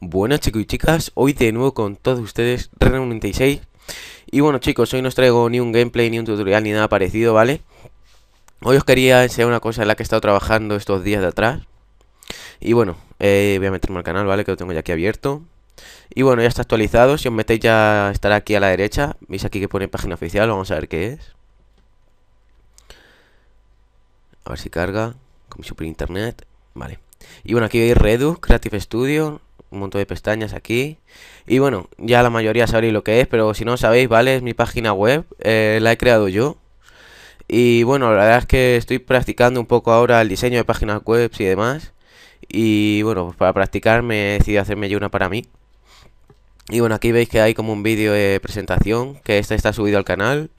Buenas chicos y chicas, hoy de nuevo con todos ustedes, Ren96 Y bueno chicos, hoy no os traigo ni un gameplay, ni un tutorial, ni nada parecido, ¿vale? Hoy os quería enseñar una cosa en la que he estado trabajando estos días de atrás Y bueno, eh, voy a meterme al canal, ¿vale? Que lo tengo ya aquí abierto Y bueno, ya está actualizado, si os metéis ya estará aquí a la derecha Veis aquí que pone página oficial, vamos a ver qué es A ver si carga, con mi super internet, vale y bueno, aquí veis Redux, Creative Studio, un montón de pestañas aquí. Y bueno, ya la mayoría sabréis lo que es, pero si no sabéis, ¿vale? Es mi página web, eh, la he creado yo. Y bueno, la verdad es que estoy practicando un poco ahora el diseño de páginas web y demás. Y bueno, pues para practicar me he decidido hacerme yo una para mí. Y bueno, aquí veis que hay como un vídeo de presentación, que esta está subido al canal.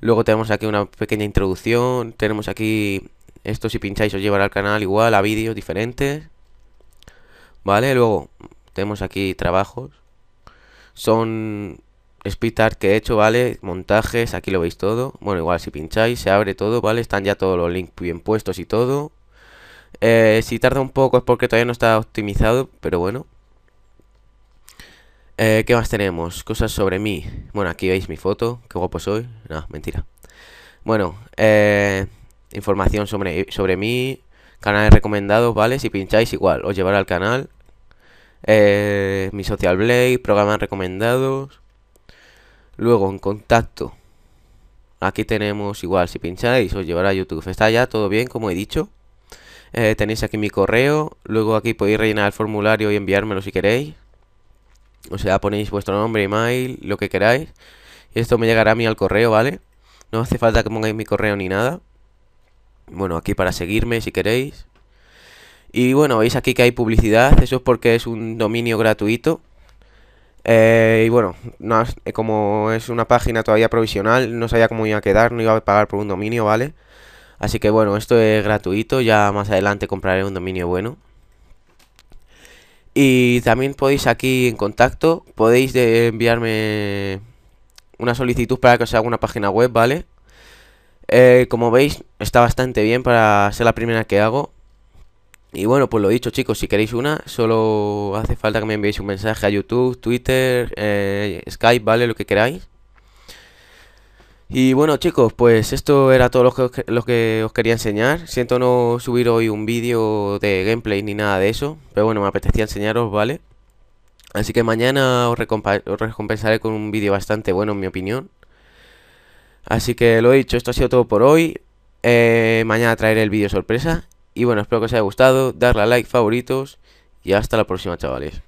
Luego tenemos aquí una pequeña introducción, tenemos aquí esto si pincháis os llevará al canal igual a vídeos diferentes. ¿Vale? Luego tenemos aquí trabajos. Son speed art que he hecho, ¿vale? Montajes, aquí lo veis todo. Bueno, igual si pincháis se abre todo, ¿vale? Están ya todos los links bien puestos y todo. Eh, si tarda un poco es porque todavía no está optimizado, pero bueno. Eh, ¿Qué más tenemos? Cosas sobre mí. Bueno, aquí veis mi foto. Qué guapo soy. No, mentira. Bueno, eh, información sobre, sobre mí. Canales recomendados, ¿vale? Si pincháis igual, os llevará al canal. Eh, mi Social Blade, programas recomendados. Luego en contacto. Aquí tenemos igual, si pincháis os llevará a YouTube. Está ya todo bien, como he dicho. Eh, tenéis aquí mi correo. Luego aquí podéis rellenar el formulario y enviármelo si queréis. O sea, ponéis vuestro nombre, email, lo que queráis. Y esto me llegará a mí al correo, ¿vale? No hace falta que pongáis mi correo ni nada. Bueno, aquí para seguirme si queréis. Y bueno, veis aquí que hay publicidad, eso es porque es un dominio gratuito. Eh, y bueno, eh, como es una página todavía provisional, no sabía cómo iba a quedar, no iba a pagar por un dominio, ¿vale? Así que bueno, esto es gratuito, ya más adelante compraré un dominio bueno. Y también podéis aquí en contacto, podéis enviarme una solicitud para que os haga una página web, ¿vale? Eh, como veis, está bastante bien para ser la primera que hago. Y bueno, pues lo dicho chicos, si queréis una, solo hace falta que me enviéis un mensaje a YouTube, Twitter, eh, Skype, ¿vale? Lo que queráis. Y bueno chicos, pues esto era todo lo que, os, que os quería enseñar. Siento no subir hoy un vídeo de gameplay ni nada de eso, pero bueno, me apetecía enseñaros, ¿vale? Así que mañana os, recompensaré con un vídeo bastante bueno en mi opinión. Así que lo he dicho, esto ha sido todo por hoy. Eh, mañana traeré el vídeo sorpresa y bueno, espero que os haya gustado, darle a like, favoritos y hasta la próxima chavales.